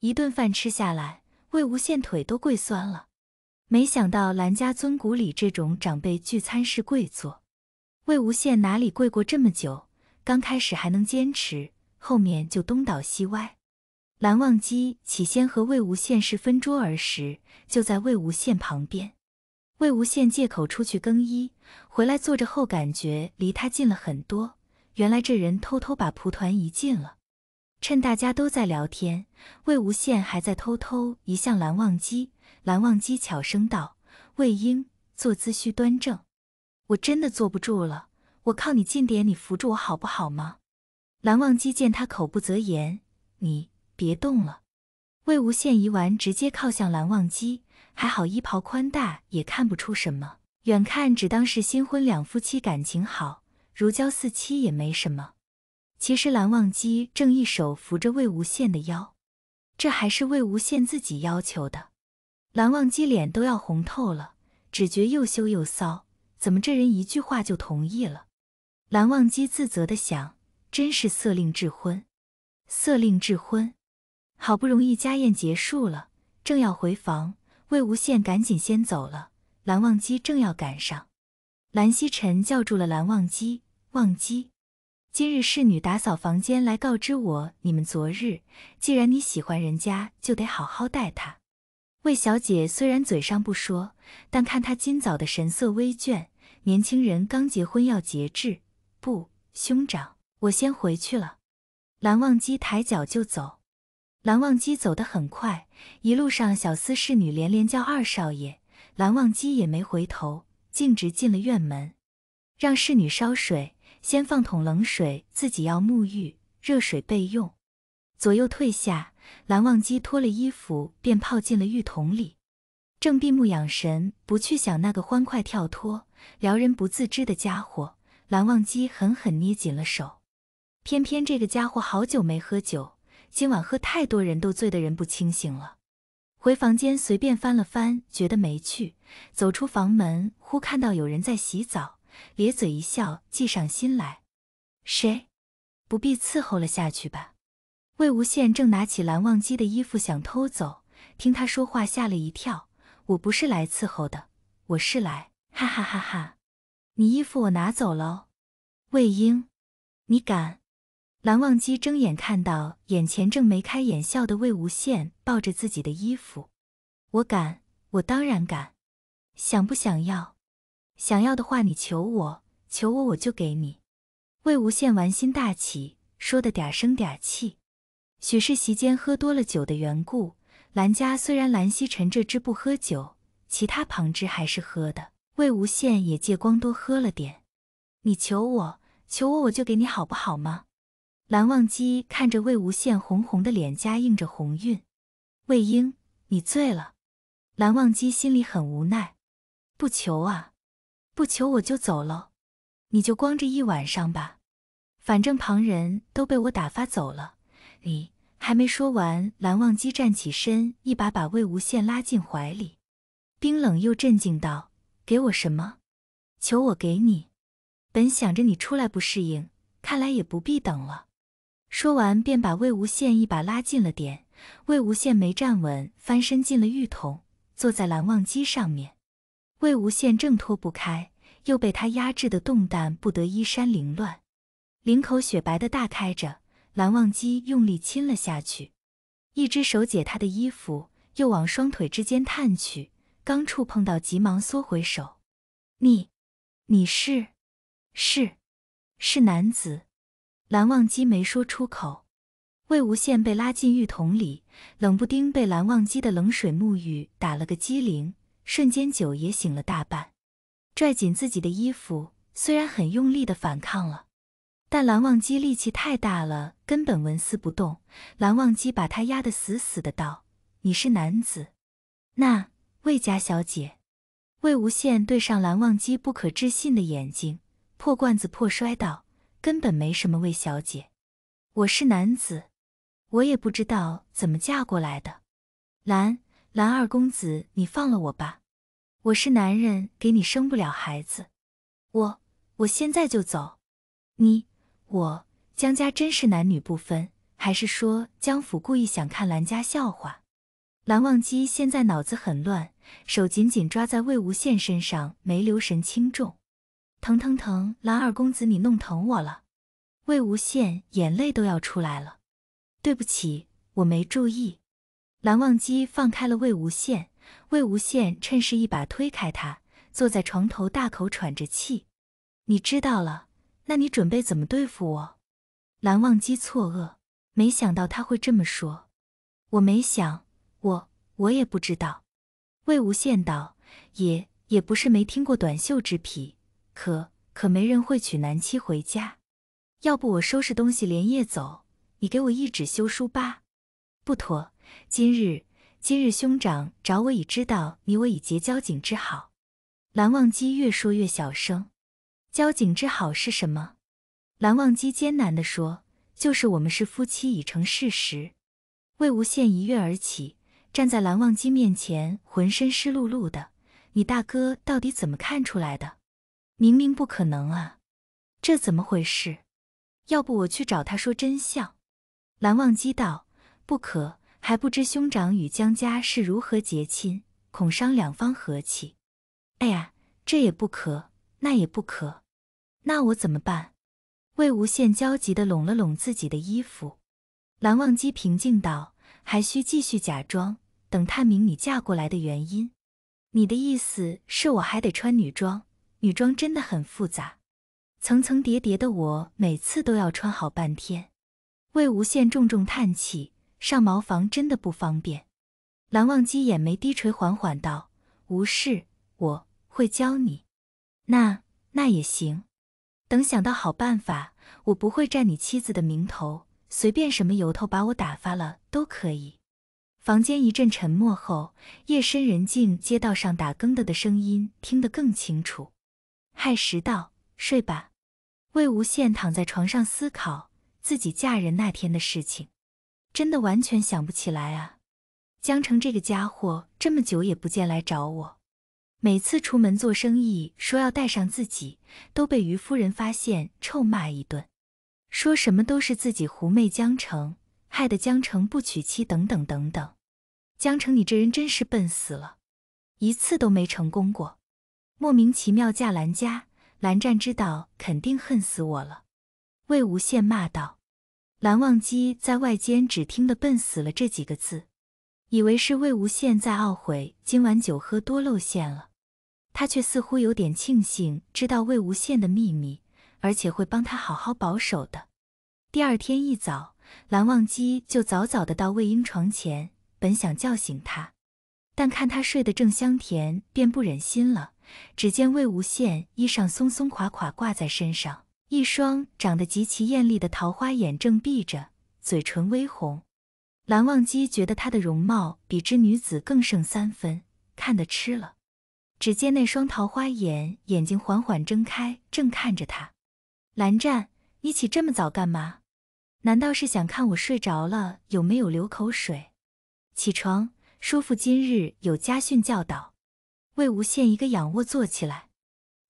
一顿饭吃下来，魏无羡腿都跪酸了。没想到兰家尊古里这种长辈聚餐是跪坐，魏无羡哪里跪过这么久？刚开始还能坚持，后面就东倒西歪。蓝忘机起先和魏无羡是分桌而食，就在魏无羡旁边。魏无羡借口出去更衣，回来坐着后感觉离他近了很多。原来这人偷偷把蒲团移近了。趁大家都在聊天，魏无羡还在偷偷移向蓝忘机。蓝忘机悄声道：“魏婴，坐姿需端正。”我真的坐不住了，我靠你近点，你扶住我好不好吗？蓝忘机见他口不择言，你别动了。魏无羡移完，直接靠向蓝忘机。还好衣袍宽大，也看不出什么。远看只当是新婚两夫妻感情好，如胶似漆也没什么。其实蓝忘机正一手扶着魏无羡的腰，这还是魏无羡自己要求的。蓝忘机脸都要红透了，只觉又羞又臊。怎么这人一句话就同意了？蓝忘机自责的想，真是色令智昏。色令智昏。好不容易家宴结束了，正要回房，魏无羡赶紧先走了。蓝忘机正要赶上，蓝曦臣叫住了蓝忘机，忘机。今日侍女打扫房间来告知我，你们昨日既然你喜欢人家，就得好好待她。魏小姐虽然嘴上不说，但看她今早的神色微倦。年轻人刚结婚要节制。不，兄长，我先回去了。蓝忘机抬脚就走。蓝忘机走得很快，一路上小厮侍女连连叫二少爷，蓝忘机也没回头，径直进了院门，让侍女烧水。先放桶冷水，自己要沐浴，热水备用。左右退下，蓝忘机脱了衣服便泡进了浴桶里，正闭目养神，不去想那个欢快跳脱、撩人不自知的家伙。蓝忘机狠狠捏紧了手，偏偏这个家伙好久没喝酒，今晚喝太多，人都醉的人不清醒了。回房间随便翻了翻，觉得没趣，走出房门，忽看到有人在洗澡。咧嘴一笑，计上心来。谁？不必伺候了，下去吧。魏无羡正拿起蓝忘机的衣服想偷走，听他说话吓了一跳。我不是来伺候的，我是来，哈哈哈哈！你衣服我拿走了。魏婴，你敢？蓝忘机睁眼看到眼前正眉开眼笑的魏无羡抱着自己的衣服，我敢，我当然敢。想不想要？想要的话，你求我，求我，我就给你。魏无羡玩心大起，说的点声点气。许是席间喝多了酒的缘故，兰家虽然兰曦臣这只不喝酒，其他旁支还是喝的。魏无羡也借光多喝了点。你求我，求我，我就给你，好不好吗？蓝忘机看着魏无羡红红的脸颊映着红晕，魏婴，你醉了。蓝忘机心里很无奈，不求啊。不求我就走喽，你就光着一晚上吧，反正旁人都被我打发走了。你还没说完，蓝忘机站起身，一把把魏无羡拉进怀里，冰冷又镇静道：“给我什么？求我给你？本想着你出来不适应，看来也不必等了。”说完便把魏无羡一把拉近了点，魏无羡没站稳，翻身进了浴桶，坐在蓝忘机上面。魏无羡挣脱不开，又被他压制的动弹不得，衣衫凌乱，领口雪白的大开着。蓝忘机用力亲了下去，一只手解他的衣服，又往双腿之间探去，刚触碰到，急忙缩回手。你，你是，是，是男子。蓝忘机没说出口。魏无羡被拉进浴桶里，冷不丁被蓝忘机的冷水沐浴，打了个激灵。瞬间，九也醒了大半，拽紧自己的衣服，虽然很用力的反抗了，但蓝忘机力气太大了，根本纹丝不动。蓝忘机把他压得死死的，道：“你是男子，那魏家小姐？”魏无羡对上蓝忘机不可置信的眼睛，破罐子破摔道：“根本没什么魏小姐，我是男子，我也不知道怎么嫁过来的。”蓝。蓝二公子，你放了我吧，我是男人，给你生不了孩子。我，我现在就走。你，我江家真是男女不分，还是说江府故意想看蓝家笑话？蓝忘机现在脑子很乱，手紧紧抓在魏无羡身上，没留神轻重，疼疼疼！蓝二公子，你弄疼我了。魏无羡眼泪都要出来了，对不起，我没注意。蓝忘机放开了魏无羡，魏无羡趁势一把推开他，坐在床头大口喘着气。你知道了？那你准备怎么对付我？蓝忘机错愕，没想到他会这么说。我没想，我我也不知道。魏无羡道：“也也不是没听过短袖之癖，可可没人会娶男妻回家。要不我收拾东西连夜走，你给我一纸休书吧。”不妥。今日今日，兄长找我，已知道你我已结交景之好。蓝忘机越说越小声。交景之好是什么？蓝忘机艰难的说：“就是我们是夫妻，已成事实。”魏无羡一跃而起，站在蓝忘机面前，浑身湿漉漉的。你大哥到底怎么看出来的？明明不可能啊！这怎么回事？要不我去找他说真相？蓝忘机道：“不可。”还不知兄长与江家是如何结亲，恐伤两方和气。哎呀，这也不可，那也不可，那我怎么办？魏无羡焦急地拢了拢自己的衣服。蓝忘机平静道：“还需继续假装，等探明你嫁过来的原因。”你的意思是我还得穿女装？女装真的很复杂，层层叠叠的，我每次都要穿好半天。魏无羡重重叹气。上茅房真的不方便。蓝忘机眼眉低垂，缓缓道：“无事，我会教你。那那也行。等想到好办法，我不会占你妻子的名头，随便什么由头把我打发了都可以。”房间一阵沉默后，夜深人静，街道上打更的的声音听得更清楚。亥时到，睡吧。魏无羡躺在床上思考自己嫁人那天的事情。真的完全想不起来啊！江城这个家伙这么久也不见来找我，每次出门做生意说要带上自己，都被于夫人发现臭骂一顿，说什么都是自己狐媚江城，害得江城不娶妻等等等等。江城，你这人真是笨死了，一次都没成功过，莫名其妙嫁蓝家，蓝湛知道肯定恨死我了。魏无羡骂道。蓝忘机在外间只听得“笨死了”这几个字，以为是魏无羡在懊悔今晚酒喝多露馅了。他却似乎有点庆幸，知道魏无羡的秘密，而且会帮他好好保守的。第二天一早，蓝忘机就早早的到魏婴床前，本想叫醒他，但看他睡得正香甜，便不忍心了。只见魏无羡衣裳松松垮垮挂在身上。一双长得极其艳丽的桃花眼正闭着，嘴唇微红。蓝忘机觉得她的容貌比之女子更胜三分，看得痴了。只见那双桃花眼眼睛缓缓睁开，正看着他。蓝湛，你起这么早干嘛？难道是想看我睡着了有没有流口水？起床，叔父今日有家训教导。魏无羡一个仰卧坐起来。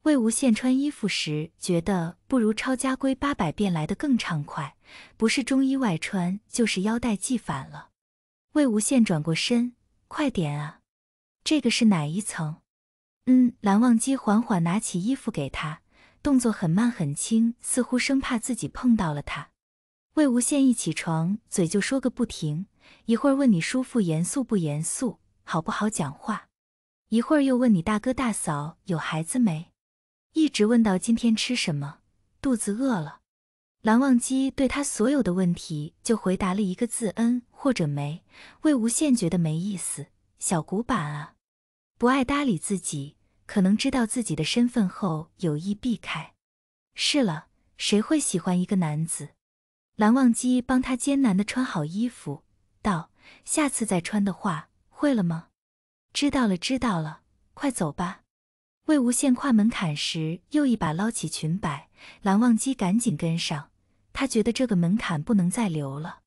魏无羡穿衣服时觉得不如抄家规八百遍来的更畅快，不是中衣外穿就是腰带系反了。魏无羡转过身，快点啊！这个是哪一层？嗯，蓝忘机缓缓拿起衣服给他，动作很慢很轻，似乎生怕自己碰到了他。魏无羡一起床，嘴就说个不停，一会儿问你叔父严肃不严肃，好不好讲话，一会儿又问你大哥大嫂有孩子没。一直问到今天吃什么，肚子饿了。蓝忘机对他所有的问题就回答了一个字，嗯”或者没。魏无羡觉得没意思，小古板啊，不爱搭理自己，可能知道自己的身份后有意避开。是了，谁会喜欢一个男子？蓝忘机帮他艰难地穿好衣服，道：“下次再穿的话，会了吗？”“知道了，知道了，快走吧。”魏无羡跨门槛时，又一把捞起裙摆，蓝忘机赶紧跟上。他觉得这个门槛不能再留了。